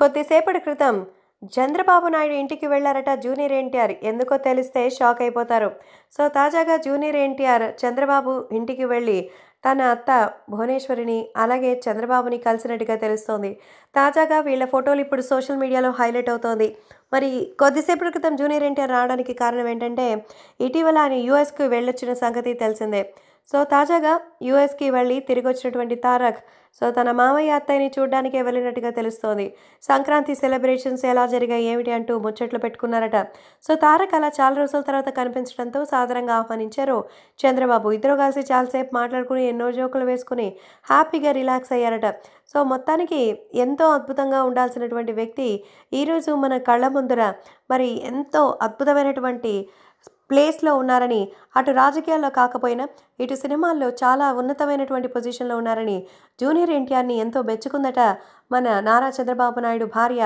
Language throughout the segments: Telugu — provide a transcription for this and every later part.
కొద్దిసేపటి క్రితం చంద్రబాబు నాయుడు ఇంటికి వెళ్లారట జూనియర్ ఎన్టీఆర్ ఎందుకో తెలిస్తే షాక్ అయిపోతారు సో తాజాగా జూనియర్ ఎన్టీఆర్ చంద్రబాబు ఇంటికి వెళ్ళి తన అత్త భువనేశ్వరిని అలాగే చంద్రబాబుని కలిసినట్టుగా తెలుస్తోంది తాజాగా వీళ్ళ ఫోటోలు ఇప్పుడు సోషల్ మీడియాలో హైలైట్ అవుతోంది మరి కొద్దిసేపటి క్రితం జూనియర్ ఎన్టీఆర్ రావడానికి కారణం ఏంటంటే ఇటీవల ఆయన యూఎస్కి వెళ్ళొచ్చిన సంగతి తెలిసిందే సో తాజాగా యూఎస్కి వెళ్ళి తిరిగి వచ్చినటువంటి తారక్ సో తన మామయ్య అత్తయ్యని చూడడానికే వెళ్ళినట్టుగా తెలుస్తోంది సంక్రాంతి సెలబ్రేషన్స్ ఎలా జరిగాయి ఏమిటి అంటూ ముచ్చట్లు పెట్టుకున్నారట సో తారక్ అలా చాలా రోజుల తర్వాత కనిపించడంతో సాధారణంగా ఆహ్వానించారు చంద్రబాబు ఇద్దరు కలిసి చాలాసేపు మాట్లాడుకుని ఎన్నో జోకులు వేసుకుని హ్యాపీగా రిలాక్స్ అయ్యారట సో మొత్తానికి ఎంతో అద్భుతంగా ఉండాల్సినటువంటి వ్యక్తి ఈరోజు మన కళ్ళ ముందర మరి ఎంతో అద్భుతమైనటువంటి ప్లేస్లో ఉన్నారని అటు రాజకీయాల్లో కాకపోయినా ఇటు సినిమాల్లో చాలా ఉన్నతమైనటువంటి పొజిషన్లో ఉన్నారని జూనియర్ ఎన్టీఆర్ని ఎంతో మెచ్చుకుందట మన నారా చంద్రబాబు నాయుడు భార్య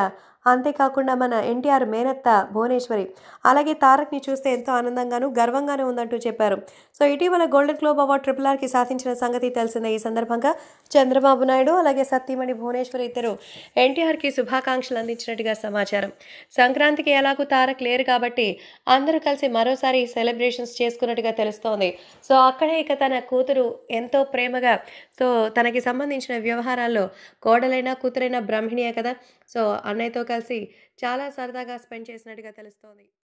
అంతేకాకుండా మన ఎన్టీఆర్ మేనత్త భువనేశ్వరి అలాగే తారక్ని చూస్తే ఎంతో ఆనందంగాను గర్వంగానే ఉందంటూ చెప్పారు సో ఇటీవల గోల్డెన్ గ్లోబ్ అవార్డు ట్రిపుల్ ఆర్కి సాధించిన సంగతి తెలిసిందే ఈ సందర్భంగా చంద్రబాబు నాయుడు అలాగే సత్యమణి భువనేశ్వరి ఇద్దరు ఎన్టీఆర్కి శుభాకాంక్షలు అందించినట్టుగా సమాచారం సంక్రాంతికి ఎలాగూ తారక్ లేరు కాబట్టి అందరూ కలిసి మరోసారి సెలబ్రేషన్స్ చేసుకున్నట్టుగా తెలుస్తోంది సో అక్కడే ఇక తన కూతురు ఎంతో ప్రేమగా సో తనకి సంబంధించిన వ్యవహారాల్లో కోడలైనా కూతురైనా బ్రహ్మిణియే కదా సో అన్నయ్యతో కలిసి చాలా సరదాగా స్పెండ్ చేసినట్టుగా తెలుస్తోంది